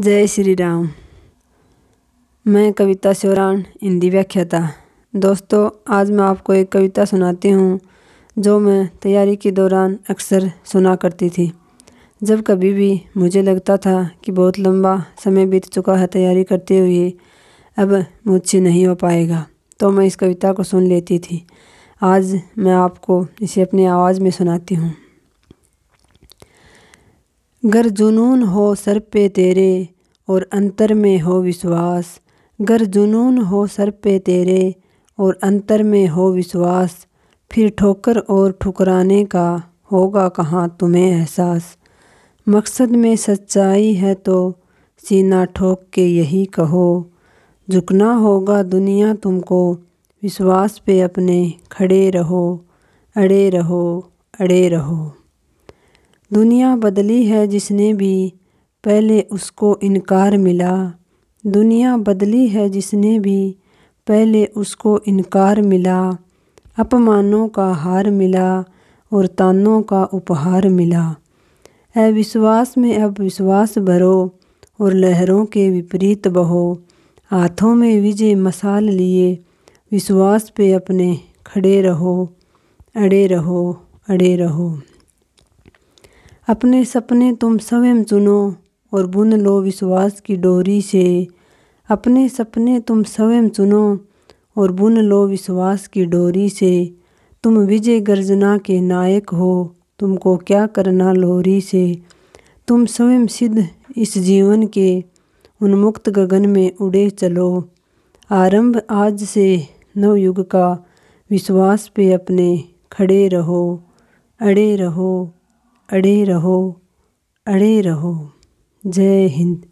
जय श्री राम मैं कविता सौरान हिंदी व्याख्याता दोस्तों आज मैं आपको एक कविता सुनाती हूँ जो मैं तैयारी के दौरान अक्सर सुना करती थी जब कभी भी मुझे लगता था कि बहुत लंबा समय बीत चुका है तैयारी करते हुए अब मुझसे नहीं हो पाएगा तो मैं इस कविता को सुन लेती थी आज मैं आपको इसे अपनी आवाज़ में सुनाती हूँ गर जुनून हो सर पे तेरे और अंतर में हो विश्वास गर जुनून हो सर पे तेरे और अंतर में हो विश्वास फिर ठोकर और ठुकराने का होगा कहाँ तुम्हें एहसास मकसद में सच्चाई है तो सीना ठोक के यही कहो झुकना होगा दुनिया तुमको विश्वास पे अपने खड़े रहो अड़े रहो अड़े रहो दुनिया बदली है जिसने भी पहले उसको इनकार मिला दुनिया बदली है जिसने भी पहले उसको इनकार मिला अपमानों का हार मिला और तानों का उपहार मिला अविश्वास विश्वास में अब विश्वास भरो और लहरों के विपरीत बहो हाथों में विजय मसाल लिए विश्वास पे अपने खड़े रहो अड़े रहो अड़े रहो अपने सपने तुम स्वयं चुनो और बुन लो विश्वास की डोरी से अपने सपने तुम स्वयं चुनो और बुन लो विश्वास की डोरी से तुम विजय गर्जना के नायक हो तुमको क्या करना लोरी से तुम स्वयं सिद्ध इस जीवन के उन्मुक्त गगन में उड़े चलो आरंभ आज से नवयुग का विश्वास पे अपने खड़े रहो अड़े रहो अड़े रहो अड़े रहो जय हिंद